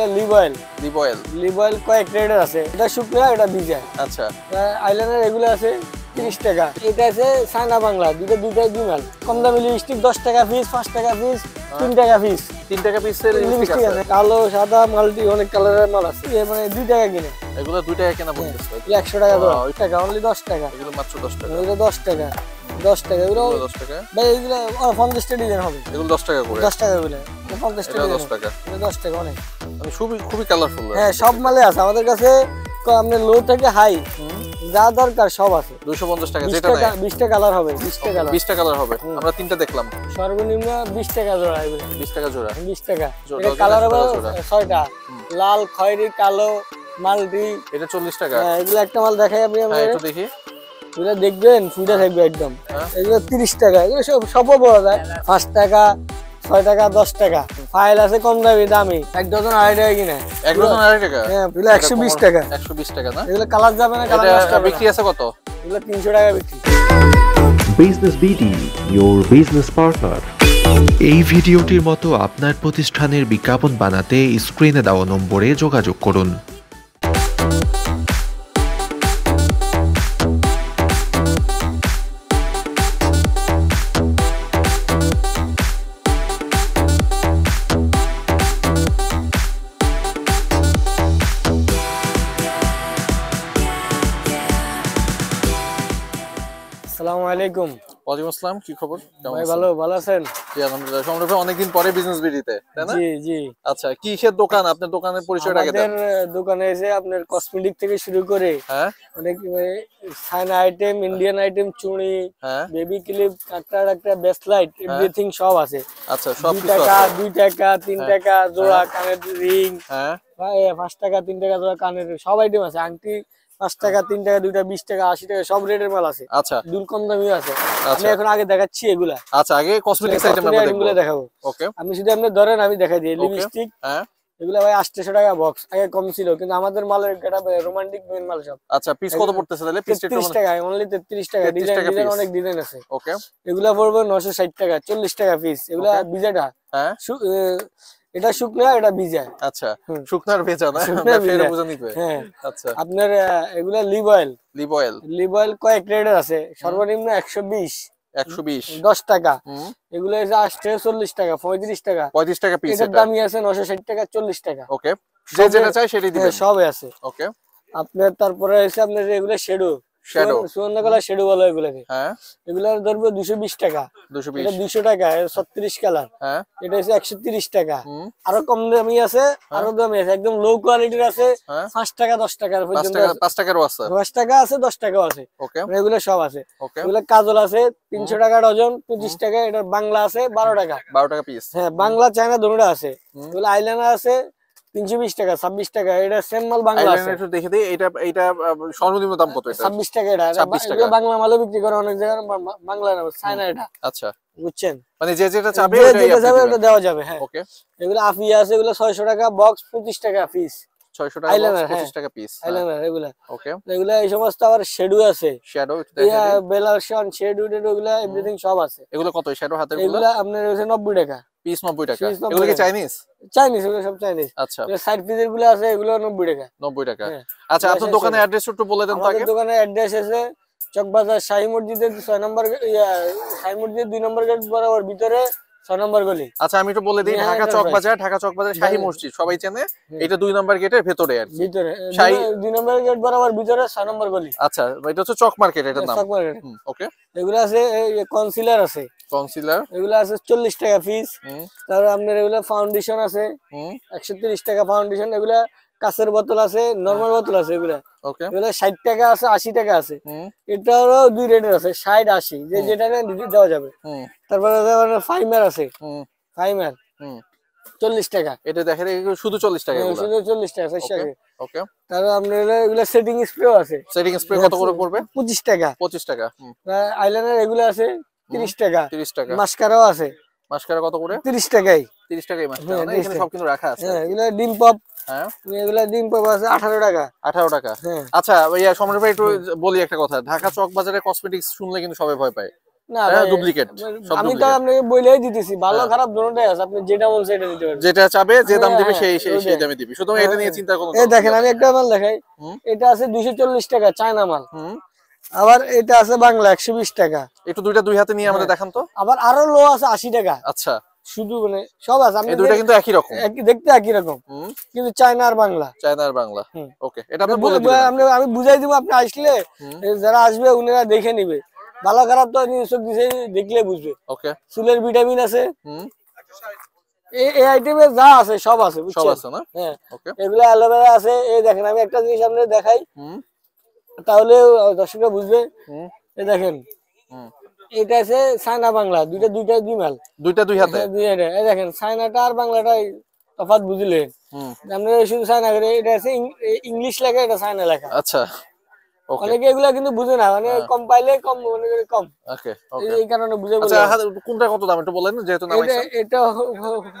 কম দামি লিপস্টিক দশ টাকা পিস পাঁচ টাকা পিস হ্যাঁ। তিন টাকা পিস তিন টাকা পিসের লিপস্টিক আছে কালো সাদা মাল্টি অনেক কালারের মাল আছে মানে দুই টাকা কিনে এগুলো দুই টাকা কেনা পড়তেছে হ্যাঁ। একশো টাকা দশ টাকা অনলি দশ টাকা এগুলো মাত্র দশ টাকা এগুলো দশ টাকা দশ টাকা এগুলো দশ টাকা ভাই এগুলো পঞ্চাশটা ডিজাইন হবে এগুলো দশ টাকা করে দশ টাকা এগুলো পঞ্চাশটা দশ টাকা দশ টাকা অনেক খুবই খুবই কালারফুল হ্যাঁ সব মালে আছে আমাদের কাছে আপনার লো থেকে হাই যা দরকার সব আছে 250 টাকা যেটা 20 টাকা কালার হবে 20 টাকা 20 টাকা কালার হবে আমরা তিনটা দেখলাম সর্বনিম্ন 20 টাকা জোড়া হবে 20 টাকা জোড়া 20 টাকা এটা কালার হবে 6টা লাল খয়েরি কালো মালটি এটা 40 টাকা হ্যাঁ এগুলো একটা মাল দেখাই আপনি হ্যাঁ, আমরা এটা দেখি পুরা দেখবেন ফুটা থাকবে একদম হ্যাঁ? এগুলো তিরিশ টাকা এগুলো সব সবও পাওয়া যায় পাঁচ টাকা ছয় টাকা দশ টাকা ফাইল আছে কম দামি দামি এক ডজন আড়াই টাকা কিনে এক ডজন আড়াই টাকা হ্যাঁ একশো বিশ টাকা একশো বিশ টাকা না এগুলো কালার যাবে না কালার বিক্রি আছে কত এগুলো তিনশো টাকা বিক্রি business BD your business partner এই ভিডিওটির মতো আপনার প্রতিষ্ঠানের বিজ্ঞাপন বানাতে স্ক্রিনে দেওয়া নম্বরে যোগাযোগ করুন ইন্ডিয়ান আচ্ছা, আইটেম হ্যাঁ? মানে, চুড়ি বেবি ক্লিপ একটা ব্রেসলাইট এভরিথিং সব আছে আচ্ছা সব টাকা 2 টাকা 3 হ্যাঁ। টাকা জোড়া হ্যাঁ। কানের রিং হ্যাঁ 5 টাকা তিন টাকা জোড়া কানের সব আইটেম আছে আংটি পাঁচ টাকা তিন টাকা দুইটা বিশ টাকা আশি টাকা সব রেটের মাল আছে আচ্ছা দুল কম দামি আছে আমি আচ্ছা। এখন আগে দেখাচ্ছি এগুলা আচ্ছা আগে কসমেটিক্স আইটেমগুলো আচ্ছা, দেখাবো ওকে আমি শুধু আপনি ধরেন আমি দেখাই দিই লিপস্টিক হ্যাঁ এগুলা ভাই আটশো টাকা বক্স আগে কম ছিল কিন্তু আমাদের মালের এটা রোমান্টিক মেন মাল সব আচ্ছা পিস কত পড়তেছে তাহলে পিস 30 টাকা অনলি 33 টাকা ডিজাইন ডিজাইন অনেক ডিজাইন আছে ওকে এগুলা পড়বে 960 টাকা 40 টাকা পিস এগুলা বিজাটা হ্যাঁ এটা শুকনো এটা ভিজা আচ্ছা শুকনার ভেজা না বুঝা নিতে হ্যাঁ আচ্ছা আপনার এগুলা leave oil leave oil leave oil কয়েক গ্রেডের আছে সর্বনিম্ন 120 120 10 টাকা এগুলো আসছে 40 টাকা 35 টাকা 35 টাকা পিস এটার দামই আছে 960 টাকা 40 টাকা ওকে যে যেটা চাই সেটাই দিবেন হ্যাঁ, সবই আছে ওকে আপনার তারপরে আছে আপনার এগুলা শেডো হ্যাঁ। টাকা টাকা হ্যাঁ। হ্যাঁ। টাকার টাকা আছে টাকাও আছে মানে সব আছে কাজল আছে তিনশো টাকা ডজন পঁচিশ টাকা এটা বাংলা আছে বারো টাকা বারো টাকা পিস হ্যাঁ বাংলা চায়না দুটা আছে এগুলো আছে তিনশো বিশ টাকা ছাব্বিশ টাকা এটা সেম মাল বাংলা একটু দেখে এটা এটা সর্বনিম্ন দাম কত ছাব্বিশ টাকা এটা টাকা বাংলা মালে বিক্রি করে অনেক জায়গায় বাংলা না চায়না এটা আচ্ছা বুঝছেন মানে যে যেটা চাবে দেওয়া যাবে হ্যাঁ ওকে আফিয়া আছে এগুলা ছয়শো টাকা বক্স পঁচিশ টাকা পিস ছয়শো টাকা হ্যাঁ। টাকা পিস আইলাইনার হ্যাঁ। এগুলা ওকে এগুলা এই সমস্ত আবার শেডু আছে শ্যাডো বেলাশন শেডু টেডু এগুলা এভরিথিং সব আছে এগুলা কত শ্যাডো হাতের এগুলা আপনার হচ্ছে নব্বই টাকা পিস 90 টাকা এগুলো কি চাইনিজ চাইনিজ এগুলো সব চাইনিজ আচ্ছা সাইড পিসের গুলো আছে এগুলো 90 টাকা 90 টাকা হ্যাঁ। আচ্ছা আপনার দোকানের অ্যাড্রেস একটু বলে দেন তাকে দোকানের অ্যাড্রেস আছে চকবাজার শাহী মসজিদের 6 নম্বর শাহী মসজিদের 2 নম্বর গেট বরাবর ভিতরে নম্বর গলি আচ্ছা আমি একটু বলে দিই হ্যাঁ, ঢাকা হ্যাঁ, চকবাজার ঢাকা চকবাজার শাহী মসজিদ সবাই চেনে এটা দুই নম্বর গেটের ভেতরে আর ভিতরে শাহী দুই নম্বর গেট বরাবর ভিতরে ছয় নম্বর গলি আচ্ছা এটা হচ্ছে চক মার্কেট এটার নাম চক মার্কেট ওকে এগুলো আছে কনসিলার আছে কনসিলার এগুলো আছে 40 টাকা পিস তারপর আপনার এগুলো ফাউন্ডেশন আছে 130 টাকা ফাউন্ডেশন কাঁচের বোতল আছে নরমাল বোতল আছে ওকে 60 টাকা আছে 80 টাকা আছে এটারও দুই রেটের আছে 60 80 যে যেটা নেন যাবে ফাইমার আছে ফাইমার চল্লিশ টাকা এটা দেখেন শুধু চল্লিশ টাকা হ্যাঁ, শুধু চল্লিশ টাকা ওকে তারপর আপনার এগুলো সেটিং স্প্রে আছে সেটিং স্প্রে কত করে পড়বে পঁচিশ টাকা পঁচিশ টাকা আইলাইনার এগুলো আছে তিরিশ টাকা তিরিশ টাকা মাস্কারাও আছে মাস্কারা কত করে তিরিশ টাকাই তিরিশ টাকাই হ্যাঁ, এখানে সব রাখা আছে হ্যাঁ, এগুলো ডিম পপ আচ্ছা ভাইয়া সমর ভাই একটু বলি একটা কথা ঢাকা চক বাজারে কসমেটিক্স শুনলে কিন্তু সবাই ভয় পায় হ্যাঁ, আমি আপনাকে ভালো খারাপ আছে আপনি যেটা এটা যেটা চাবে যে দাম সেই দামে এটা নিয়ে চিন্তা দেখেন আমি একটা মাল দেখাই এটা আছে চল্লিশ টাকা চায়না মাল আবার এটা আছে বাংলা একশো বিশ টাকা একটু দুইটা দুই হাতে নিয়ে আমাদের হ্যাঁ। দেখান তো আবার আরো লো আছে আশি টাকা আচ্ছা শুধু মানে সব আছে আমি দুইটা কিন্তু একই রকম দেখতে একই রকম কিন্তু চায়না আর বাংলা চায়না আর বাংলা ওকে এটা আমি আমি বুঝাই দিব আপনি আসলে যারা আসবে উনারা দেখে নিবে ভালো খারাপ তো সব কিছু দেখলে বুঝবে ওকে চুলের ভিটামিন আছে এই আইটেমে যা আছে সব আছে সব আছে না হ্যাঁ ওকে এগুলা অ্যালোভেরা আছে এই দেখেন আমি একটা জিনিস আপনাদের দেখাই তাহলে দর্শকরা বুঝবে এই দেখেন এটা আছে চায়না বাংলা দুইটা দুইটা দুই মাল দুইটা দুই হাতে দুই এই দেখেন চায়নাটা আর বাংলাটা তফাৎ বুঝলেন আমরা শুধু চায়না করে এটা আছে ইংলিশ লেখা এটা চায়না লেখা আচ্ছা অনেকে মানে এগুলা কিন্তু বুঝে না মানে হ্যাঁ। কম পাইলে কম মনে করে কম ওকে এই কারণে বুঝে আচ্ছা, কোনটা কত দাম একটু বলেন যেহেতু নাম এটা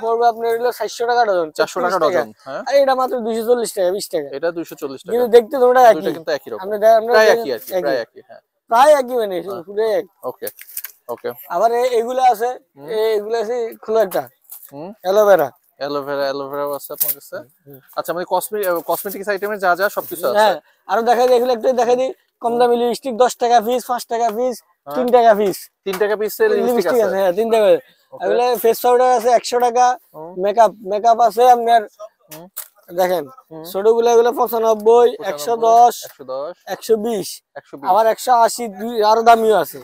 পড়বে আপনার হলো 400 টাকা ডজন 400 টাকা ডজন হ্যাঁ এটা মাত্র 240 টাকা 20 টাকা এটা 240 টাকা কিন্তু দেখতে তোমরা একই দুটো কিন্তু একই রকম আমরা আমরা প্রায় একই আছে প্রায় একই হ্যাঁ প্রায় একই মানে পুরো এক ওকে ওকে আবার এগুলা আছে এগুলা আছে খোলা একটা হুম অ্যালোভেরা অ্যালোভেরাও আছে আপনার কাছে হ্যাঁ, হ্যাঁ। আচ্ছা মানে কসমেটিক্স আইটেমে যা যা সবকিছু আছে হ্যাঁ আরো দেখা যায় এগুলো একটু দেখা দিই কম দামি লিপস্টিক দশ টাকা পিস পাঁচ টাকা পিস হ্যাঁ। তিন টাকা পিস তিন টাকা পিস লিপস্টিক আছে হ্যাঁ 3 টাকা ফেস পাউডার আছে 100 টাকা মেকআপ মেকআপ আছে আপনার দেখেন ছোট গুলা গুলো পঁচানব্বই একশো দশ একশো বিশ আবার একশো আশি আরো দামিও আছে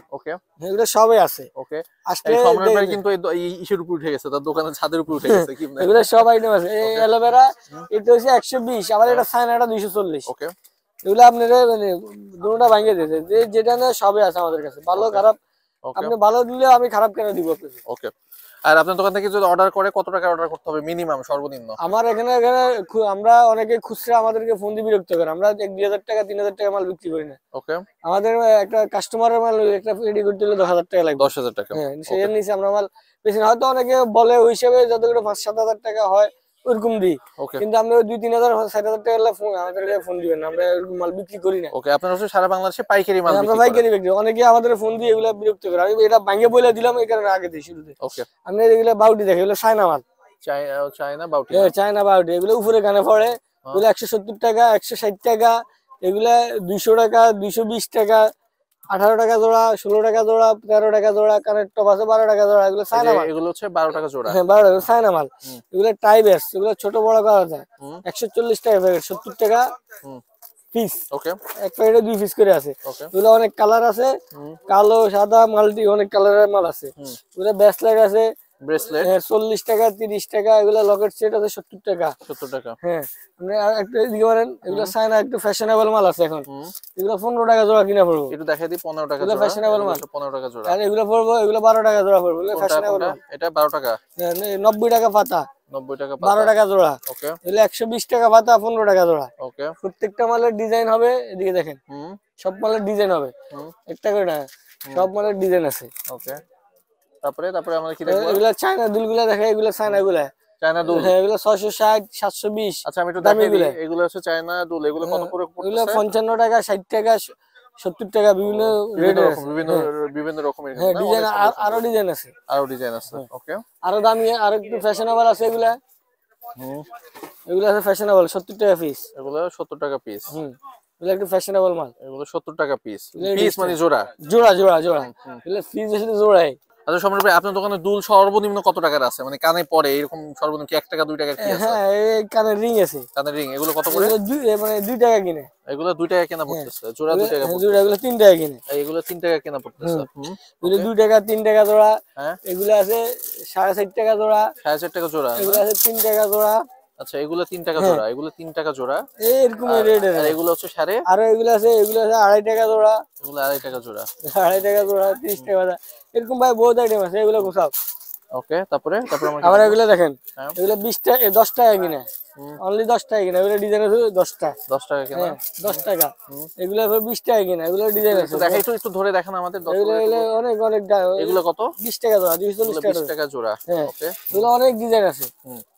সবাই আছে দোকানের ছাদের উপর উঠে গেছে সব আইটেম আছে এই এটা হচ্ছে একশো বিশ এটা হ্যাঁ। দুইশো চল্লিশ ওকে মানে ভাঙিয়ে দিয়েছে যে যেটা সবই আছে আমাদের কাছে ভালো খারাপ আপনি ভালো আমি খারাপ কেন দিব ওকে আর আপনার দোকান থেকে যদি অর্ডার করে কত টাকা অর্ডার করতে হবে মিনিমাম সর্বনিম্ন আমার এখানে এখানে আমরা অনেকে খুচরা আমাদেরকে ফোন দিয়ে বিরক্ত করে আমরা এক দুই হাজার টাকা তিন হাজার টাকা মাল বিক্রি করি না ওকে আমাদের একটা কাস্টমারের মাল একটা রেডি করতে হলে দশ হাজার টাকা লাগবে দশ হাজার টাকা হ্যাঁ, সেই নিচে আমরা মাল বেশি হয়তো অনেকে বলে ওই হিসাবে যতগুলো পাঁচ সাত হাজার টাকা হয় দিই কিন্তু আমরা দুই তিন হাজার হাজার টাকা ফোন আমাদের ফোন দিবেন আমরা মাল বিক্রি করি না ওকে আপনার সারা বাংলাদেশে পাইকারি মাল হ্যাঁ, আমরা পাইকারি বিক্রি অনেকে আমাদের ফোন দিয়ে এগুলো বিরক্ত করে আমি এটা ভাঙে বলে দিলাম এই কারণে আগে দিই শুরুতে ওকে এগুলো বাউটি দেখি এগুলো চায়না মাল চায়না বাউটি হ্যাঁ, চায়না বাউটি এগুলো উপরে গানে পড়ে হ্যাঁ। এগুলো একশো সত্তর টাকা একশো ষাট টাকা এগুলা দুইশো টাকা দুইশো বিশ টাকা আঠারো টাকা জোড়া ষোলো টাকা জোড়া তেরো টাকা জোড়া কানের টপ আছে বারো টাকা জোড়া এগুলো সাইনামাল এগুলো হচ্ছে বারো টাকা জোড়া হ্যাঁ বারো টাকা চায়না মাল এগুলো টাইবেস এগুলো ছোট বড় করা যায় একশো চল্লিশ টাকা সত্তর টাকা পিস ওকে এক দুই পিস করে আছে এগুলো অনেক কালার আছে কালো সাদা মাল্টি অনেক কালারের মাল আছে এগুলো ব্যাসলাইট আছে হ্যাঁ, চল্লিশ টাকা তিরিশ টাকা লকেট আছে টাকা সত্তর টাকা হ্যাঁ একটু ফ্যাশনেবল মাল আছে এখন পনেরো টাকা কিনা দেখা পনেরো টাকা মাল পনেরো টাকা পড়বো বারো টাকা জোড়া এটা বারো টাকা হ্যাঁ, নব্বই টাকা পাতা নব্বই টাকা বারো টাকা জোড়া ওকে একশো বিশ টাকা পাতা পনেরো টাকা জোড়া ওকে প্রত্যেকটা মালের ডিজাইন হবে এদিকে দেখেন সব মালের ডিজাইন হবে একটা করে সব মালের ডিজাইন আছে ওকে তারপরে তারপরে আমরা কি দেখবো এগুলা চায়না দুলগুলা দেখে এগুলা চায়না গুলা চায়না দুল হ্যাঁ এগুলো 660 720 আচ্ছা আমি একটু দামি এগুলো এগুলো হচ্ছে চায়না দুল এগুলো হ্যাঁ, কত করে পড়ছে এগুলো 55 টাকা 60 টাকা 70 টাকা বিভিন্ন রেট বিভিন্ন হ্যাঁ। বিভিন্ন রকমের হ্যাঁ ডিজাইন আরো ডিজাইন আছে আরো ডিজাইন আছে হ্যাঁ। ওকে আরো দামি আর একটু ফ্যাশনেবল আছে এগুলা হুম এগুলো আছে ফ্যাশনেবল 70 টাকা পিস এগুলো 70 টাকা পিস হুম ফ্যাশনেবল মাল এগুলো সত্তর টাকা পিস পিস মানে জোড়া জোড়া জোড়া জোড়া এগুলো পিস জোড়াই আচ্ছা সম্রাট আপনার দোকানে দুল সর্বনিম্ন কত টাকার আছে মানে কানে পরে এরকম সর্বনিম্ন কি 1 টাকা 2 টাকা কি হ্যাঁ, আছে হ্যাঁ এই কানে রিং আছে কানের রিং এগুলো কত করে মানে 2 টাকা কিনে এগুলো 2 হ্যাঁ। হ্যাঁ, টাকা কেনা পড়তেছে জোড়া 2 টাকা জোড়া এগুলো 3 টাকা কিনে এগুলো 3 টাকা কেনা পড়তেছে এগুলো 2 টাকা 3 টাকা জোড়া হ্যাঁ এগুলো আছে 4.5 টাকা জোড়া 4.5 টাকা জোড়া এগুলো আছে 3 টাকা জোড়া আচ্ছা এগুলো তিন টাকা হ্যাঁ। জোড়া এগুলো তিন টাকা জোড়া এরকম রেট আর এগুলো হচ্ছে সাড়ে আর এগুলো আছে এগুলো আছে আড়াই টাকা জোড়া এগুলো আড়াই টাকা জোড়া আড়াই টাকা জোড়া ত্রিশ টাকা এরকম ভাই বহুত আইটেম আছে এগুলো গোছাও ওকে তারপরে তারপরে আমার এগুলো দেখেন হ্যাঁ। এগুলো বিশ টাকা দশ টাকা কিনা অনলি 10 টাকা কিনা এগুলা ডিজাইন আছে 10 টাকা 10 টাকা কিনা 10 হ্যাঁ, টাকা এগুলা 20 টাকা কিনা এগুলা ডিজাইন আছে একটু ধরে দেখেন আমাদের 10 এগুলা অনেক অনেক এগুলা কত 20 টাকা জোড়া 240 টাকা 20 টাকা জোড়া ওকে হ্যাঁ, এগুলা অনেক ডিজাইন আছে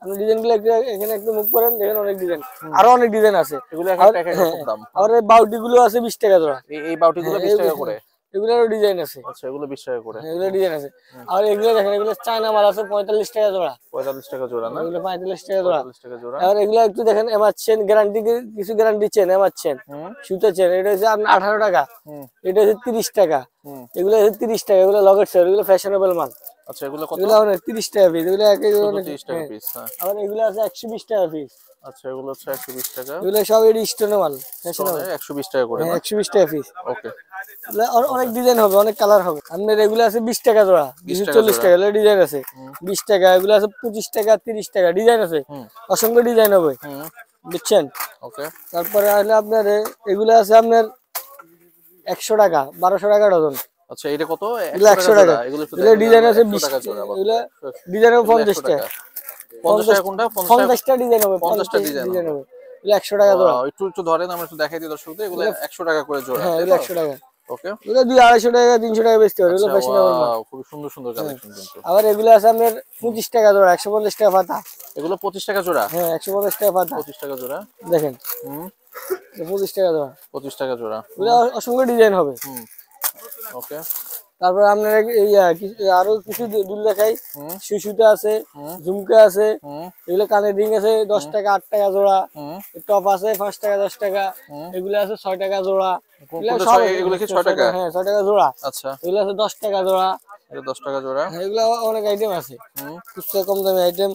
আপনি ডিজাইনগুলো এখানে একটু মুভ করেন দেখেন অনেক ডিজাইন আরো অনেক ডিজাইন আছে এগুলা এক টাকা দাম আর বাউটি গুলো আছে 20 টাকা জোড়া এই বাউটি গুলো 20 হ্যাঁ, টাকা করে এগুলোরও ডিজাইন আছে আচ্ছা এগুলো বিষয় করে হ্যাঁ, এগুলো ডিজাইন আছে আর এগুলো দেখেন এগুলো চায়না মাল আছে 45 টাকা জোড়া 45 টাকা জোড়া না এগুলো 45 টাকা জোড়া 45 টাকা জোড়া আর এগুলো একটু দেখেন এমাচ্ছেন গ্যারান্টি কিছু গ্যারান্টি চেন এমাচ্ছেন সুতা চেন এটা হচ্ছে 18 টাকা এটা হচ্ছে 30 টাকা এগুলো হচ্ছে 30 টাকা এগুলো লগেট সেল এগুলো ফ্যাশনেবল মাল আচ্ছা এগুলো কত এগুলো 30 টাকা পিস এগুলো 30 টাকা পিস হ্যাঁ, হ্যাঁ। এগুলো আছে 120 টাকা পিস আচ্ছা এগুলো আছে 120 টাকা এগুলো সব এর মাল 120 টাকা করে 120 হ্যাঁ, হ্যাঁ। টাকা পিস ওকে অনেক ডিজাইন হবে অনেক কালার হবে আছে 20 টাকা জোড়া 40 টাকা ডিজাইন আছে 20 টাকা এগুলো আছে 25 টাকা 30 টাকা ডিজাইন আছে অসংখ্য ডিজাইন হবে বুঝছেন ওকে তারপরে আসলে আপনার এগুলো আছে আপনার 100 টাকা 1200 টাকা ডজন আচ্ছা এটা কত 100 টাকা এগুলো ডিজাইন আছে 20 টাকা এগুলো ডিজাইন 50 টাকা 50 টাকা কোনটা 50 টা ডিজাইন হবে 50 টা ডিজাইন হবে এগুলো 100 টাকা দাও একটু একটু ধরেন আমরা একটু দেখাই দিই দর্শকদের এগুলো 100 টাকা করে জোড়া হ্যাঁ 100 টাকা ওকে এগুলো 2 250 টাকা 300 টাকা বেচতে পারবে এগুলো বেশি না খুব সুন্দর সুন্দর কালেকশন হ্যাঁ। কিন্তু আবার এগুলো আছে আমাদের 25 টাকা জোড়া 150 টাকা পাতা এগুলো 25 টাকা জোড়া হ্যাঁ 150 টাকা পাতা 25 টাকা জোড়া দেখেন হুম 25 টাকা জোড়া 25 টাকা জোড়া এগুলো অসংখ্য ডিজাইন হবে হুম ওকে তারপর আপনার আরো কিছু দুল দেখাই শিশুটা আছে ঝুমকা আছে এগুলো কানের রিং আছে দশ টাকা আট টাকা জোড়া টপ আছে পাঁচ টাকা দশ টাকা এগুলো আছে ছয় টাকা জোড়া এগুলো ছয় টাকা হ্যাঁ ছয় টাকা জোড়া আচ্ছা এগুলো আছে দশ টাকা জোড়া টাকা জোড়া হ্যাঁ, অনেক আইটেম আছে কম আইটেম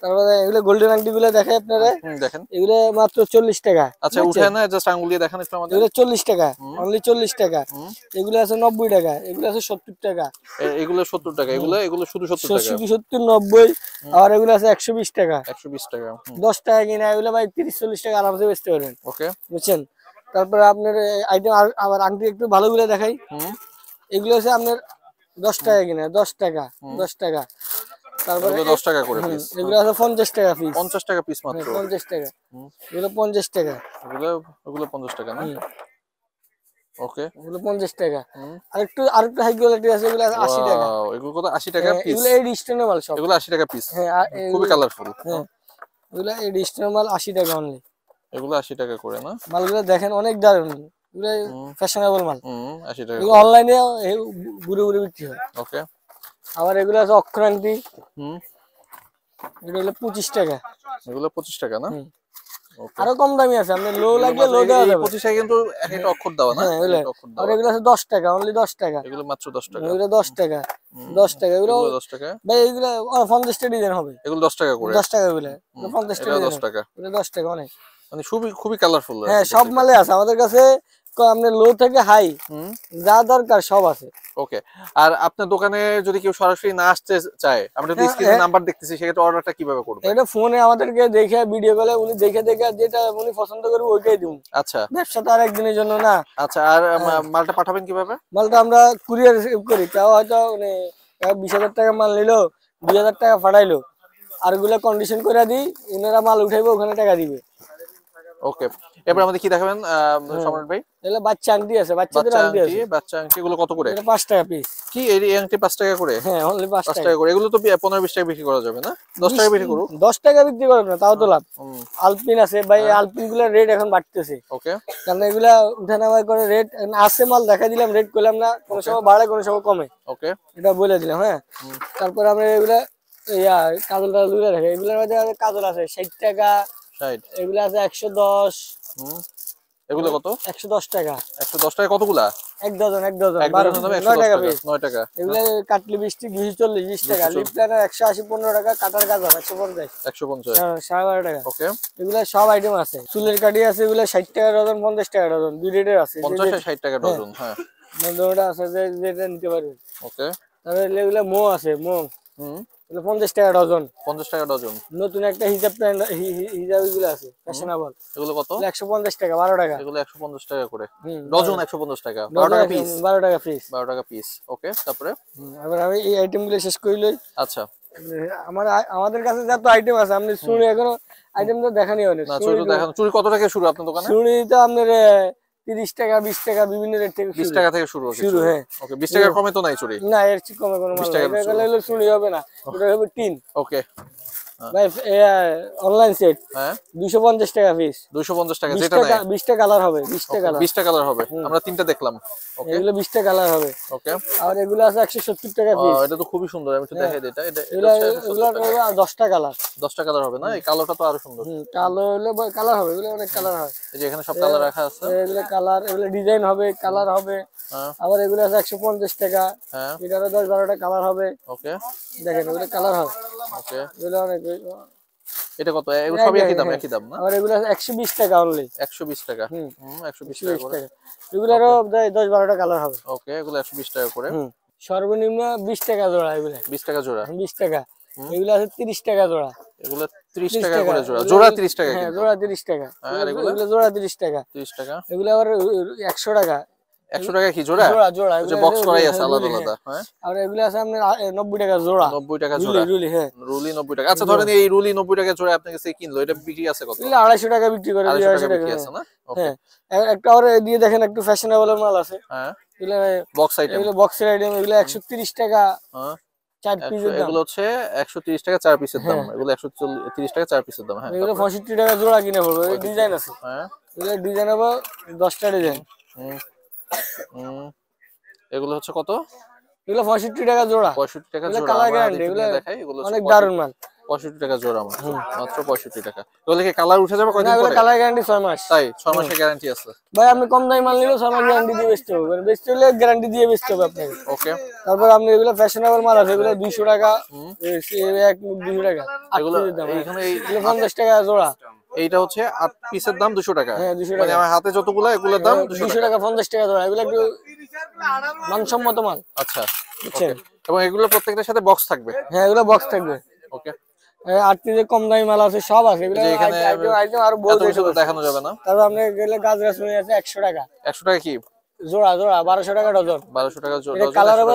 তারপরে গোল্ডেন দেখে দেখেন মাত্র টাকা আচ্ছা এগুলো টাকা অনলি টাকা আছে টাকা আছে টাকা এগুলো টাকা এগুলো এগুলো শুধু টাকা টাকা কিনা ভাই টাকা বেচতে ওকে বুঝছেন তারপরে আপনার আইটেম আর আবার আংটি একটু ভালো গুলো দেখাই এগুলো আছে আপনার দশ টাকা কিনে দশ টাকা দশ টাকা পঞ্চাশ টাকা পিস পঞ্চাশ টাকা পিস হ্যাঁ, পঞ্চাশ টাকা আর একটু হাই আছে টাকা এগুলো টাকা এই টাকা পিস হ্যাঁ, হ্যাঁ। টাকা অনলি টাকা করে না মালগুলো দেখেন অনেক দারুণ ফ্যাশনেবল মাল অনলাইনে বিক্রি হয় ওকে আবার আছে হুম হলো টাকা টাকা না আরো কম দামি আছে লো লো দেওয়া যাবে টাকা কিন্তু একটা অক্ষর না হ্যাঁ, আছে টাকা অনলি দশ টাকা এগুলা মাত্র দশ টাকা দশ টাকা দশ টাকা এগুলো দশ টাকা ভাই এগুলো পঞ্চাশটা ডিজাইন হবে এগুলো দশ টাকা করে দশ টাকা এগুলো পঞ্চাশটা দশ টাকা দশ টাকা অনেক মানে খুবই খুবই কালারফুল হ্যাঁ সব মালে আছে আমাদের কাছে লো থেকে হাই যা দরকার সব আছে ওকে আর আপনার দোকানে যদি কেউ সরাসরি না আসতে চায় আমরা নাম্বার হ্যাঁ, হ্যাঁ। দেখতেছি কিভাবে ফোনে আমাদেরকে দেখে ভিডিও কলে উনি দেখে যেটা উনি পছন্দ করবে দিব আচ্ছা আর একদিনের জন্য না আচ্ছা আর হ্যাঁ। মালটা পাঠাবেন কিভাবে মালটা আমরা কুরিয়ার করি তাও হয়তো মানে বিশ হাজার টাকা মাল নিলো দুই হাজার টাকা আর গুলা কন্ডিশন করে দিই মাল উঠাইবো ওখানে টাকা দিবে ওকে এবার আমাদের কি দেখাবেন হ্যাঁ। সম্রাট ভাই এগুলো বাচ্চা আংটি আছে বাচ্চাদের আংটি আছে বাচ্চা আংটি গুলো কত করে এটা 5 টাকা পিস কি এই আংটি 5 টাকা করে হ্যাঁ অনলি 5 টাকা করে এগুলো তো 15 20 টাকা বিক্রি করা যাবে না 10 টাকা বিক্রি করুক 10 টাকা বিক্রি করবেন না তাও তো লাভ আলপিন আছে ভাই হ্যাঁ। আলপিন গুলো রেট এখন বাড়তেছে ওকে কারণ এগুলা উঠানামা করে রেট আছে মাল দেখা দিলাম রেট করলাম না কোন সময় বাড়ে কোন সময় কমে ওকে এটা বলে দিলাম হ্যাঁ তারপর আমরা এগুলা ইয়া কাজল টাজল রাখে এগুলোর মধ্যে কাজল আছে 60 টাকা 60 এগুলা আছে 110 এগুলো কত 110 টাকা 110 টাকা কতগুলা এক ডজন এক ডজন 12 টাকা 9 টাকা এগুলো কাটলি মিষ্টি ঘি 40 টাকা লিপলার 180 15 টাকা কাটার গাজা 150 150 হ্যাঁ 12 টাকা ওকে এগুলো সব আইটেম আছে চুলের কাটি আছে এগুলো 60 টাকা ডজন 50 টাকা ডজন দুই রেটের আছে 50 60 টাকা হ্যাঁ। ডজন হ্যাঁ ডজনটা মানে আছে যে যেটা নিতে পারবেন ওকে তাহলে এগুলো মো আছে মো হুম পঞ্চাশ টাকা ডজন পঞ্চাশ টাকা ডজন নতুন একটা হিজাব হিজাব গুলো আছে ফ্যাশনেবল এগুলো কত একশো পঞ্চাশ টাকা বারো টাকা এগুলো একশো টাকা করে ডজন একশো পঞ্চাশ টাকা বারো টাকা পিস বারো টাকা পিস বারো টাকা পিস ওকে তারপরে এবার আমি এই আইটেম গুলো শেষ করিলই আচ্ছা আমার আমাদের কাছে যত আইটেম আছে আপনি শুনে এখনো আইটেম তো দেখানি হয়নি চুরি কত টাকা শুরু আপনার দোকানে চুরি তো আপনার তিরিশ টাকা বিশ টাকা বিভিন্ন রেট থেকে বিশ টাকা থেকে শুরু শুরু হ্যাঁ ওকে বিশ টাকা কমে তো নাই চুরি না এর চেয়ে কমে কোনো বিশ টাকা চুরি হবে না ওটা হবে টিন ওকে অনলাইন সেট হ্যাঁ, হ্যাঁ। টাকা টাকা টা কালার হবে টা টা কালার হবে আমরা তিনটা দেখলাম টা কালার হবে ওকে আর আছে টাকা এটা তো খুবই সুন্দর কালার হ্যাঁ। কালার হবে না কালোটা তো আরো সুন্দর কালো কালার হবে এগুলো অনেক কালার হয় সব কালার রাখা আছে এগুলো কালার এগুলো ডিজাইন হবে কালার হবে হ্যাঁ। আবার এগুলো আছে একশো পঞ্চাশ টাকা হ্যাঁ বারোটা কালার হবে ওকে দেখেন ওগুলো কালার হয় ওকে এগুলো অনেক এটা কত এগুলো সবই একই দাম হ্যাঁ। একই দাম না আর এগুলো 120 টাকা অনলি 120 টাকা হুম 120 টাকা করে এগুলোরও 10 12টা কালার হবে ওকে এগুলো 120 টাকা করে সর্বনিম্ন 20 টাকা জোড়া এগুলো 20 টাকা জোড়া 20 টাকা এগুলো আছে 30 টাকা জোড়া এগুলো 30 টাকা করে জোড়া জোড়া 30 টাকা হ্যাঁ জোড়া 30 টাকা আর এগুলো জোড়া 30 টাকা 30 টাকা এগুলো আবার 100 টাকা টাকা কি আছে আলাদা আলাদা হ্যাঁ। হ্যাঁ? আর এগুলা আছে টাকা জোড়া টাকা রুলি হ্যাঁ। টাকা আচ্ছা টাকা কিনলো এটা বিক্রি আছে টাকা বিক্রি করে টাকা মাল আছে হ্যাঁ বক্স আইটেম বক্সের এগুলা টাকা এগুলো হচ্ছে একশো তিরিশ টাকা চার পিসের দাম একশো টাকা চার পিসের দাম পঁয়ষট্টি টাকা জোড়া কিনে ডিজাইন আছে হ্যাঁ ডিজাইন দশটা ডিজাইন এগুলো হচ্ছে কত এগুলো 65 টাকা জোড়া 65 টাকা জোড়া কালার গ্যারান্টি এগুলো দেখাই এগুলো অনেক মাল 65 টাকা জোড়া মাত্র 65 টাকা তাহলে কি কালার উঠে যাবে কয়দিন পরে কালার গ্যারান্টি 6 মাস তাই 6 মাসের গ্যারান্টি আছে ভাই আমি কম দামে মাল নিলে 6 মাস গ্যারান্টি দিয়ে বেচতে হবে মানে বেচতে হলে গ্যারান্টি দিয়ে বেচতে হবে আপনাকে ওকে তারপর আপনি এগুলো ফ্যাশনেবল মাল আছে এগুলো 200 টাকা এক 200 টাকা এগুলো হ্যাঁ। এখানে 50 টাকা জোড়া এইটা হচ্ছে আট পিসের দাম দুশো টাকা হ্যাঁ মানে আমার হাতে যতগুলো এগুলোর দাম হ্যাঁ, দুশো টাকা পঞ্চাশ টাকা ধরা এগুলো একটু মানসম্মত মাল আচ্ছা বুঝছেন এবং এগুলো প্রত্যেকটার সাথে বক্স থাকবে হ্যাঁ এগুলো বক্স থাকবে ওকে আট পিসের কম দামি মাল আছে সব আছে এগুলো আইটেম আরো বলতে দেখানো যাবে না তারপর আপনি গেলে গাছ গাছ আছে একশো টাকা একশো টাকা কি জোড়া জোড়া বারোশো টাকা ডজন বারোশো টাকা জোড়া কালার হবে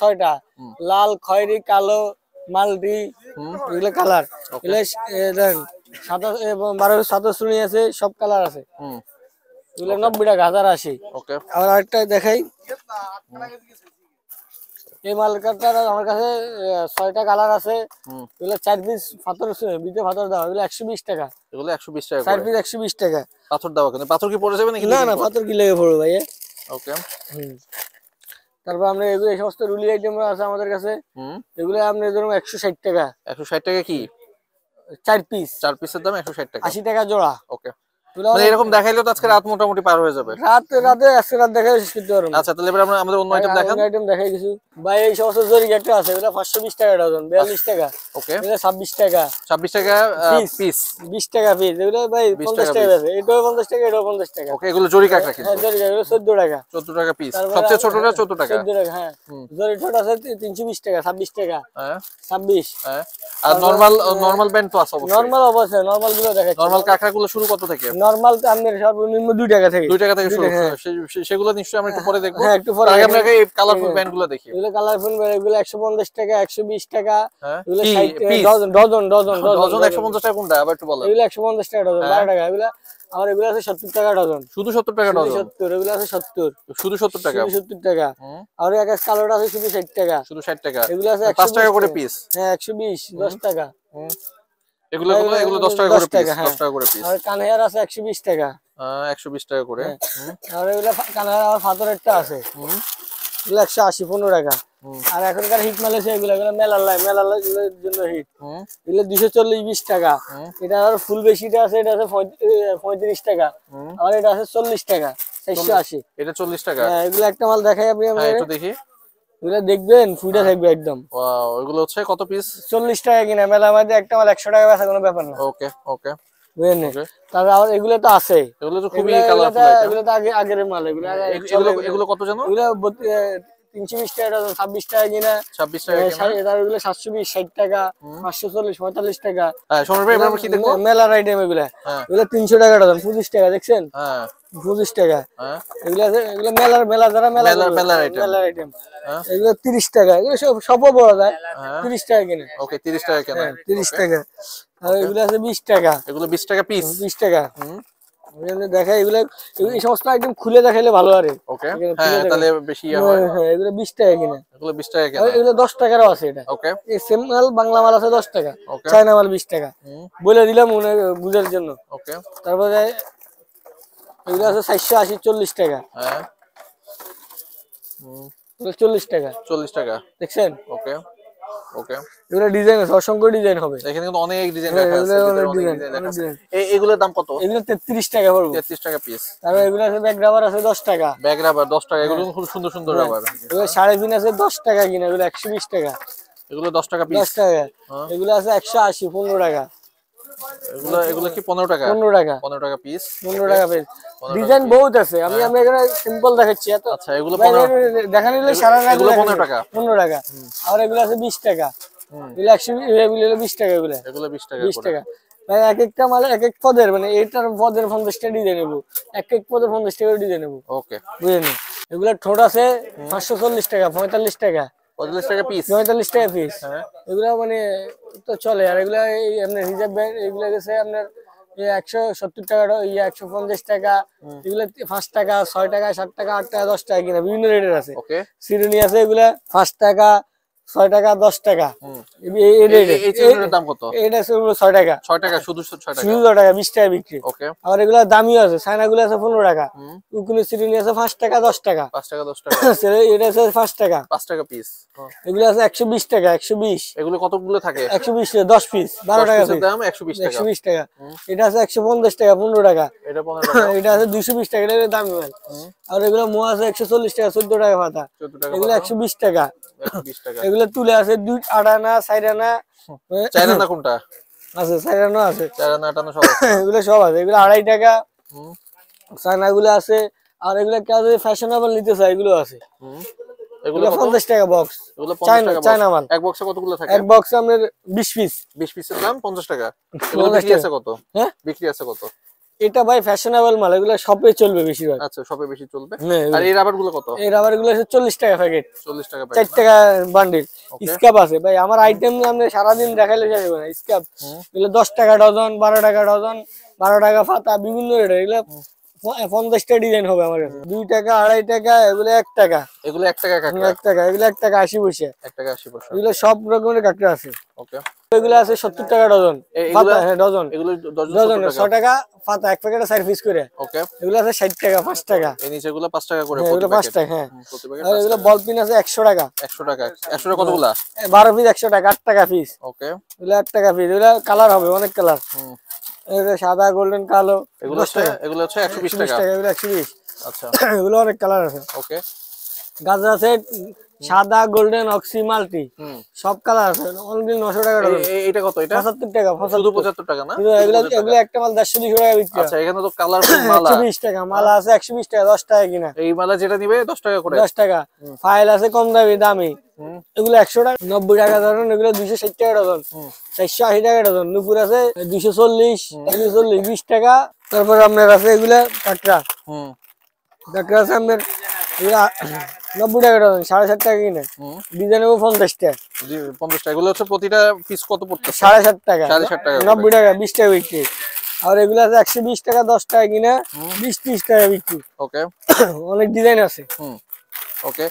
ছয়টা লাল খয়েরি কালো মালদি এগুলো কালার এগুলো সাতাশ এবং বারো সাতাশ শ্রেণী আছে সব কালার আছে এগুলো নব্বই টাকা হাজার আশি আবার আরেকটা দেখাই এই মালকাটার আমার কাছে ছয়টা কালার আছে চার পিস পাথর বিতে পাথর দাম এগুলো একশো বিশ টাকা এগুলো একশো বিশ টাকা চার পিস একশো বিশ টাকা পাথর দাও কিন্তু পাথর কি পড়ে যাবে নাকি না না পাথর কি লেগে পড়বে ভাইয়া ওকে হুম তারপর আমরা এগুলো এই সমস্ত রুলি আইটেম আছে আমাদের কাছে এগুলো আপনি ধরুন একশো ষাট টাকা একশো ষাট টাকা কি চার পিস চার পিসের দাম একশো ষাট টাকা আশি টাকা জোড়া ওকে মানে এরকম দেখাইলে আজকে রাত মোটামুটি পার হয়ে যাবে রাত রাতে আজকে রাত দেখাই আচ্ছা, তাহলে এবার হ্যাঁ, দেখাই এই সমস্ত জরি টাকা ডজন আচ্ছা, টাকা ওকে টাকা পিস 20 টাকা পিস টাকা ওকে এগুলো জরি কাট হ্যাঁ, রাখি টাকা 14 টাকা পিস সবচেয়ে ছোটটা টাকা 14 টাকা হ্যাঁ জরি ছোট আছে টাকা ছাব্বিশ টাকা হ্যাঁ হ্যাঁ আর নরমাল ব্যান্ড তো আছে অবশ্যই অবশ্যই নরমাল গুলো দেখাই নরমাল কাঁকড়া গুলো শুরু কত থেকে নরমাল তো সর্বনিম্ন 2 টাকা থেকে 2 টাকা থেকে শুরু সেগুলো নিশ্চয়ই আমরা একটু পরে দেখব হ্যাঁ একটু পরে আগে আপনাকে এই কালারফুল প্যান্টগুলো দেখি এগুলো কালারফুল এগুলো 150 টাকা 120 টাকা হ্যাঁ। এগুলো 60 ডজন ডজন ডজন ডজন 150 টাকা কোনটা আবার একটু বলেন এগুলো 150 টাকা ডজন 12 হ্যাঁ। টাকা এগুলো আমার এগুলো আছে 70 টাকা ডজন শুধু 70 টাকা ডজন 70 এগুলো আছে 70 শুধু 70 টাকা শুধু 70 টাকা আর এক এক কালোটা আছে শুধু 60 টাকা শুধু 60 টাকা এগুলো আছে 5 টাকা করে পিস হ্যাঁ 120 10 টাকা হ্যাঁ, টাকা টাকা আর এখনকার হিট মাল আছে জন্য হিট টাকা এটা আর ফুল বেশিটা আছে এটা আছে টাকা আর এটা আছে টাকা এটা টাকা হ্যাঁ একটা মাল দেখাই আপনি হ্যাঁ, দেখি হ্যাঁ। থাকবে একদম ওগুলো হচ্ছে কত পিস চল্লিশ টাকা কিনা মেলা একটা একশো টাকা কোনো ব্যাপার না ওকে ওকে এগুলো তো আছে আগের মাল এগুলো কত তিনশো বিশ টাকা ছাব্বিশ টাকা কিনা সাতশো বিশ ষাট টাকা পাঁচশো চল্লিশ পঁয়তাল্লিশ টাকা হ্যাঁ, মেলার আইটেম হ্যাঁ। এগুলো তিনশো টাকা পঁচিশ টাকা দেখছেন পঁচিশ টাকা হ্যাঁ? এগুলো মেলার মেলা যারা মেলার আইটেম হ্যাঁ? এগুলো তিরিশ টাকা এগুলো সব সবও যায় হ্যাঁ? তিরিশ টাকা কিনে ওকে তিরিশ টাকা কেনা তিরিশ টাকা আর এগুলো আছে বিশ টাকা এগুলো বিশ টাকা পিস বিশ টাকা এই সমস্ত খুলে দেখাইলে ভালো আরে ওকে তাহলে বেশি টাকা টাকা টাকারও আছে এটা ওকে মাল বাংলা মাল আছে দশ টাকা চায়না মাল বিশ টাকা বলে দিলাম বুঝার জন্য ওকে তারপরে এগুলা আছে চারশো আশি চল্লিশ টাকা হ্যাঁ চল্লিশ টাকা চল্লিশ টাকা দেখছেন ওকে ওকে এগুলো ডিজাইন আছে অসংখ্য ডিজাইন হবে এখানে কিন্তু অনেক ডিজাইন হ্যাঁ, রাখা আছে এই এগুলোর দাম কত এগুলো 33 টাকা পড়বে 33 টাকা পিস তারপর এগুলো আছে ব্যাগ রাবার আছে 10 টাকা ব্যাগ রাবার 10 টাকা এগুলো হ্যাঁ। খুব সুন্দর সুন্দর রাবার হ্যাঁ। এগুলা সাড়ে তিন আছে 10 টাকা কিনা এগুলো 120 টাকা এগুলো 10 টাকা পিস 10 টাকা এগুলা আছে 180 15 টাকা এগুলো এগুলো কি 15 টাকা 15 টাকা 15 টাকা পিস 15 টাকা পিস ডিজাইন বহুত আছে আমি হ্যাঁ। আমি এখানে সিম্পল দেখাচ্ছি এত আচ্ছা এগুলো 15 মানে দেখা নিলে সারা এগুলো 15 টাকা 15 টাকা আর এগুলো আছে 20 টাকা এগুলো 20 টাকা এগুলো এগুলো 20 টাকা 20 টাকা মানে এক একটা মালে এক এক পদের মানে এটার পদের 50 টা ডিজাইন নেব এক এক পদের 50 টাকা ডিজাইন নেব ওকে বুঝলেন এগুলো ঠোঁট আছে 540 টাকা 45 টাকা টাকা পিস পঁয়তাল্লিশ টাকা পিস হ্যাঁ। এগুলো মানে তো চলে আর এগুলো এই আপনার রিজার্ভ এগুলো আপনার একশো সত্তর ইয়ে একশো পঞ্চাশ টাকা পাঁচ টাকা ছয় টাকা সাত টাকা আট টাকা দশ টাকা কিনা বিভিন্ন রেটের আছে সিরুনি আছে এগুলা পাঁচ টাকা ছয় টাকা দশ টাকা বিশ টাকা এগুলো একশো বিশ টাকা কতগুলো থাকে একশো বিশ দশ পিস বারো টাকা একশো একশো বিশ টাকা এটা আছে একশো পঞ্চাশ টাকা পনেরো টাকা এটা আছে দুইশো বিশ টাকা এটা আর এগুলো আছে একশো চল্লিশ টাকা চোদ্দ টাকা ভাতা এগুলো একশো বিশ টাকা এগুলো তুলে আছে দুই আটানা চাইরানা চাইরানা কোনটা আছে চাইরানো আছে চাইরানা আটানো সব এগুলো সব আছে এগুলো আড়াই টাকা চায়নাগুলো আছে আর এগুলা কে যদি ফ্যাশনেবল নিতে চাই এগুলো আছে এগুলো 50 টাকা বক্স এগুলো 50 টাকা চায়না মাল এক বক্সে কতগুলো থাকে এক বক্সে আমাদের 20 পিস 20 পিসের দাম 50 টাকা এগুলো বিক্রি আছে কত হ্যাঁ বিক্রি আছে কত এটা ভাই ফ্যাশনেবল মাল এগুলো সবে চলবে বেশিরভাগ আচ্ছা সবে বেশি চলবে হ্যাঁ, আর এই রাবার গুলো কত এই রাবার গুলো 40 টাকা প্যাকেট 40 টাকা প্যাকেট 4 টাকা বান্ডিল আচ্ছা। স্কাপ আছে ভাই আমার আইটেম আমি সারা দিন দেখাইলে শেষ না স্কাপ এগুলো 10 টাকা ডজন 12 টাকা ডজন 12 টাকা পাতা বিভিন্ন রেট এগুলো পঞ্চাশটা ডিজাইন হবে আমার কাছে দুই টাকা আড়াই টাকা এগুলো এক টাকা এগুলো এক টাকা এক টাকা এগুলো এক টাকা আশি পয়সা এক টাকা আশি পয়সা এগুলো সব রকমের কাঁকড়া আছে ওকে আছে সত্তর টাকা ডজন হ্যাঁ, এক চার পিস করে ওকে আছে ষাট টাকা পাঁচ টাকা করে পাঁচ টাকা হ্যাঁ, হ্যাঁ। আছে একশো টাকা একশো টাকা একশো বারো পিস একশো টাকা আট টাকা পিস ওকে এগুলো টাকা পিস কালার হবে অনেক কালার এগুলো সাদা গোল্ডেন কালো এগুলো টাকা আচ্ছা। অনেক কালার আছে গাজর আছে সাদা গোল্ডেন অক্সি মাল্টি সব কালার আছে অনলি 900 টাকা এটা কত এটা টাকা শুধু 75 টাকা না একটা মাল টাকা আচ্ছা, এখানে তো কালার টাকা মালা আছে টাকা টাকা কিনা এই মালা যেটা দিবে দশ টাকা করে দশ টাকা ফাইল আছে কম দামি দামি এগুলো একশো টাকা নব্বই টাকা ধরুন এগুলো দুইশো ষাট টাকা ডজন চারশো আশি টাকা ডজন নুপুর আছে দুইশো চল্লিশ চল্লিশ বিশ টাকা তারপর আপনার আছে এগুলা কাঁকড়া কাঁকড়া আছে আপনার নব্বই টাকা ডজন সাড়ে সাত টাকা কিনে ডিজাইন পঞ্চাশ টাকা পঞ্চাশ টাকা এগুলো হচ্ছে প্রতিটা পিস কত পড়তে সাড়ে সাত টাকা সাড়ে সাত টাকা নব্বই টাকা বিশ টাকা বিক্রি আর এগুলো আছে একশো বিশ টাকা দশ টাকা কিনে বিশ ত্রিশ টাকা বিক্রি ওকে অনেক ডিজাইন আছে হুম ওকে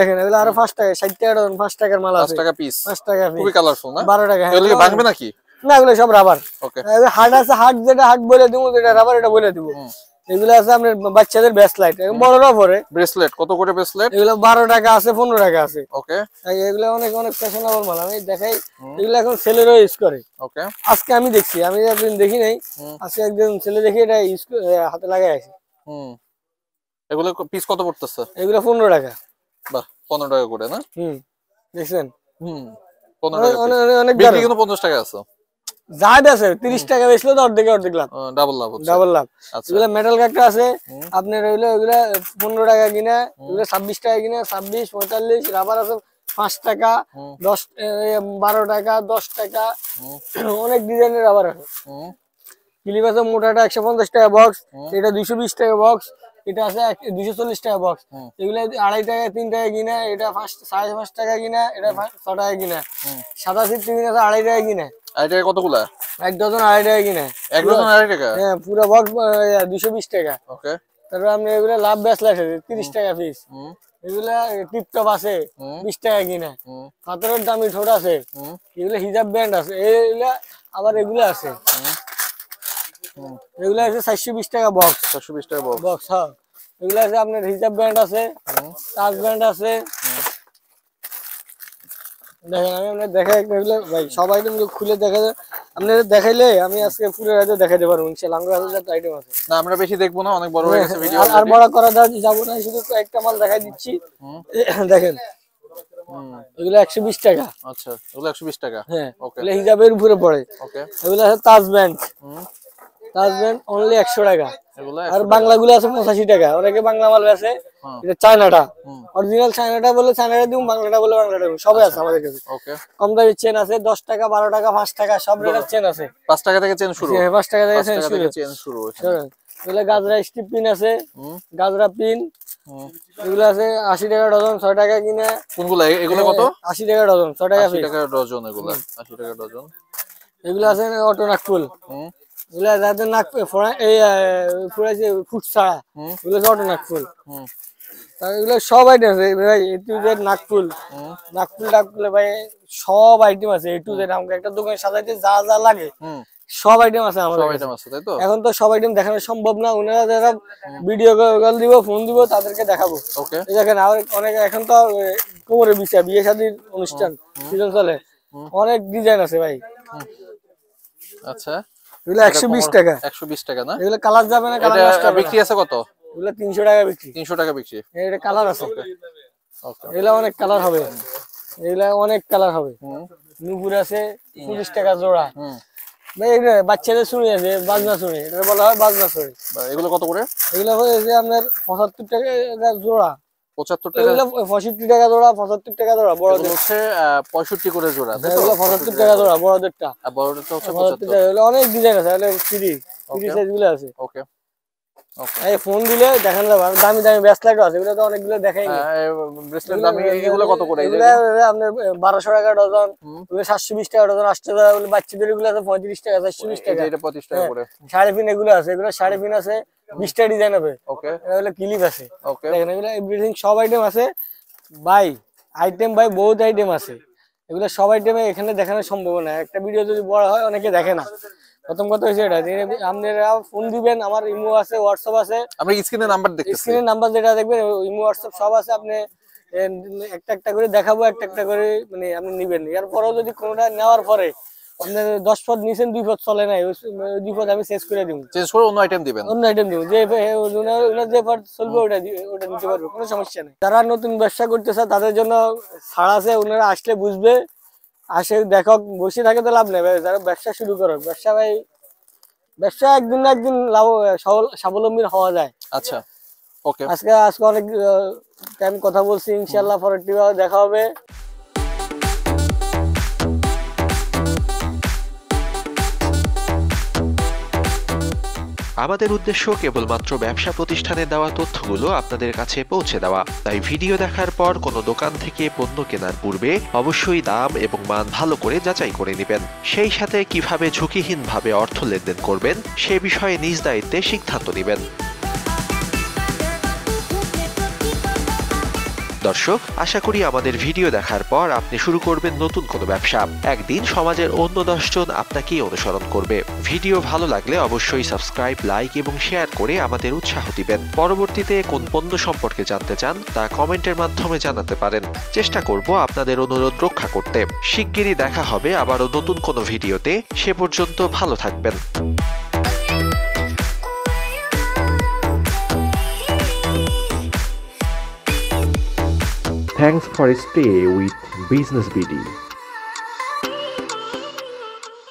দেখেন আরো 5 টাকা 60 টাকা 5 টাকার মাল আছে 5 টাকা পিস 5 টাকা পিস খুবই কালারফুল না 12 টাকা হ্যাঁ, এগুলো ভাঙবে নাকি না এগুলো সব রাবার ওকে হার্ড আছে হার্ড যেটা হার্ড বলে দিব যেটা রাবার এটা বলে দিব এগুলো আছে আপনার বাচ্চাদের ব্রেসলেট ব্রেসলেট কত করে ব্রেসলেট এগুলো বারো টাকা আছে পনেরো টাকা আছে ওকে এগুলো অনেক অনেক ফ্যাশনেবল মাল আমি দেখাই এগুলো এখন ছেলেরাও ইউজ করে ওকে আজকে আমি দেখছি আমি একদিন দেখি নাই আজকে একদিন ছেলে দেখি এটা ইউজ হাতে লাগাই আছে হুম এগুলো পিস কত পড়তেছে এগুলো পনেরো টাকা বাহ পনেরো টাকা করে না হুম দেখছেন হুম পনেরো টাকা কিন্তু পঞ্চাশ টাকা আছে জাহাজ আছে তিরিশ টাকা বেচলে তো অর্ধেক অর্ধেক লাভ ডাবল লাভ ডাবল লাভ আচ্ছা। এগুলো মেটাল কাকটা আছে আপনি রইলো এগুলো পনেরো টাকা কিনা এগুলো ছাব্বিশ টাকা কিনা ছাব্বিশ পঁয়তাল্লিশ রাবার আছে পাঁচ টাকা দশ বারো টাকা দশ টাকা অনেক ডিজাইনের রাবার আছে ক্লিপ আছে মোটাটা একশো পঞ্চাশ টাকা বক্স এটা দুইশো বিশ টাকা বক্স এটা আছে দুশো চল্লিশ টাকা বক্স এগুলো আড়াই টাকা তিন টাকা কিনা এটা ফার্স্ট সাড়ে পাঁচ টাকা কিনা এটা ছ টাকা কিনা সাদা সিট্টি আড়াই টাকা কিনা আড়াই কতগুলা ডজন আড়াই টাকা এক ডজন আড়াই টাকা বক্স হ্যাঁ, বিশ টাকা ওকে লাভ তিরিশ টাকা পিস আছে বিশ টাকা আছে হিজাব আছে আবার এগুলো আছে হ্যাঁ। এগুলা আছে টাকা বক্স বিশ টাকা বক্স বক্স হ্যাঁ আছে আপনার রিজার্ভ আছে হ্যাঁ। আছে হ্যাঁ। দেখেন আমি দেখাই ভাই সবাই খুলে দেখা দেখাইলে আমি আজকে পুরো রাতে দেখাইতে ইনশাআল্লাহ আছে না আমরা বেশি না অনেক বড় হয়ে গেছে ভিডিও আর বড় করা যাব না শুধু একটা মাল দেখাই দিচ্ছি দেখেন এগুলো বিশ টাকা আচ্ছা এগুলো বিশ টাকা হ্যাঁ ওকে হিজাবের উপরে পড়ে ওকে এগুলো আছে তাজ ব্যান্ড একশো টাকা আর বাংলাগুলো আছে পঁচাশি টাকা অনেকে বাংলা মাল হ্যাঁ। আছে চায়নাটা অরিজিনাল চায়নাটা বলে চায়নাটা বলে বাংলাটা চেন আছে দশ টাকা বারো টাকা পাঁচ টাকা সব রেটের চেন আছে পাঁচ টাকা থেকে চেন শুরু হ্যাঁ, পাঁচ টাকা থেকে চেন শুরু এগুলো গাজরা স্টিপ পিন আছে গাজরা পিন এগুলো আছে আশি টাকা ডজন ছয় টাকা কিনে কোনগুলো এগুলো আশি টাকা ডজন ছয় টাকা টাকা ডজন এগুলো আশি টাকা ডজন এগুলো আছে অটো নাকফুল এগুলা যাদের নাক ফোড়া এই ফোড়া যে ফুট ছাড়া এগুলো সব নাকফুল সব আইটেম আছে ভাই এ টু জেড নাকফুল নাকফুল টাকফুলে ভাই সব আইটেম আছে এ টু জেড আমাকে একটা দোকানে সাজাইতে যা যা লাগে সব আইটেম আছে আমার সব আইটেম আছে তাই তো এখন তো সব আইটেম দেখানো সম্ভব না ওনারা যারা ভিডিও কল দিব ফোন দিব তাদেরকে দেখাবো ওকে দেখেন আর অনেক এখন তো কোমরে বিছা বিয়ে শাদীর অনুষ্ঠান সিজন চলে অনেক ডিজাইন আছে ভাই আচ্ছা এগুলো 120 টাকা 120 টাকা না এগুলো কালার যাবে না কালার নষ্ট বিক্রি আছে কত এগুলো 300 টাকা বিক্রি 300 টাকা বিক্রি এটা কালার আছে ওকে এগুলো অনেক কালার হবে এগুলো অনেক কালার হবে নুপুর আছে 40 টাকা জোড়া বাচ্চাদের শুনে আছে বাজনা শুনে এটা বলা হয় বাজনা শুনে এগুলো কত করে এগুলো হয়েছে আপনার পঁচাত্তর টাকা জোড়া পঁচাত্তর টাকা পঁয়ষট্টি টাকা জোড়া পঁচাত্তর টাকা জোড়া বড় হচ্ছে পঁয়ষট্টি করে জোড়া পঁচাত্তর টাকা জোড়া বড়দেরটা বড়দেরটা হচ্ছে পঁচাত্তর টাকা অনেক ডিজাইন আছে আছে ওকে এই ফোন দিলে দেখেন দামি দামি ব্রেসলেট আছে এগুলো তো অনেকগুলো দেখাই ব্রেসলেট হ্যাঁ, দামি এগুলো কত করে আপনার বারোশো টাকা ডজন সাতশো বিশ টাকা ডজন আটশো টাকা বাচ্চাদের এগুলো আছে পঁয়ত্রিশ টাকা চারশো বিশ টাকা এটা পঁচিশ টাকা হ্যাঁ, করে সাড়ে ফিন এগুলো আছে এগুলো সাড়ে ফিন আছে বিশটা ডিজাইন হবে ওকে এগুলো ক্লিপ আছে ওকে দেখেন এগুলো এভরিথিং সব আইটেম আছে বাই আইটেম বাই বহুত আইটেম আছে এগুলো সব আইটেমে এখানে দেখানো সম্ভব না একটা ভিডিও যদি বড় হয় অনেকে দেখে না প্রথম কথা হচ্ছে এটা যে আপনারা ফোন দিবেন আমার ইমো আছে হোয়াটসঅ্যাপ আছে আপনি স্ক্রিনে নাম্বার দেখতে স্ক্রিনে নাম্বার যেটা দেখবেন ইমো হোয়াটসঅ্যাপ সব আছে আপনি একটা একটা করে দেখাবো একটা একটা করে মানে আপনি নেবেন এরপরেও যদি কোনোটা নেওয়ার পরে আপনার দশ পদ নিয়েছেন দুই পদ চলে নাই দুই পদ আমি চেঞ্জ করে দিব চেঞ্জ করে অন্য আইটেম দিবেন অন্য আইটেম দিব যে ওনার যে পদ চলবে ওটা ওটা নিতে পারবে কোনো সমস্যা নেই যারা নতুন ব্যবসা করতেছে তাদের জন্য ছাড় আছে ওনারা আসলে বুঝবে আসে দেখো বসে থাকে তো লাভ নেই যারা ব্যবসা শুরু করো ব্যবসা ভাই ব্যবসা একদিন না একদিন লাভ স্বাবলম্বী হওয়া যায় আচ্ছা ওকে আজকে আজকে অনেক টাইম কথা বলছি ইনশাল্লাহ পরের দেখা হবে আমাদের উদ্দেশ্য কেবলমাত্র ব্যবসা প্রতিষ্ঠানে দেওয়া তথ্যগুলো আপনাদের কাছে পৌঁছে দেওয়া তাই ভিডিও দেখার পর কোনো দোকান থেকে পণ্য কেনার পূর্বে অবশ্যই দাম এবং মান ভালো করে যাচাই করে নেবেন সেই সাথে কিভাবে ঝুঁকিহীনভাবে অর্থ লেনদেন করবেন সে বিষয়ে নিজ দায়িত্বে সিদ্ধান্ত নেবেন দর্শক আশা করি আমাদের ভিডিও দেখার পর আপনি শুরু করবেন নতুন কোনো ব্যবসা একদিন সমাজের অন্য দশজন আপনাকেই অনুসরণ করবে ভিডিও ভালো লাগলে অবশ্যই সাবস্ক্রাইব লাইক এবং শেয়ার করে আমাদের উৎসাহ দিবেন পরবর্তীতে কোন পণ্য সম্পর্কে জানতে চান তা কমেন্টের মাধ্যমে জানাতে পারেন চেষ্টা করব আপনাদের অনুরোধ রক্ষা করতে শিগগিরই দেখা হবে আবারও নতুন কোনো ভিডিওতে সে পর্যন্ত ভালো থাকবেন Thanks for stay with Business BD.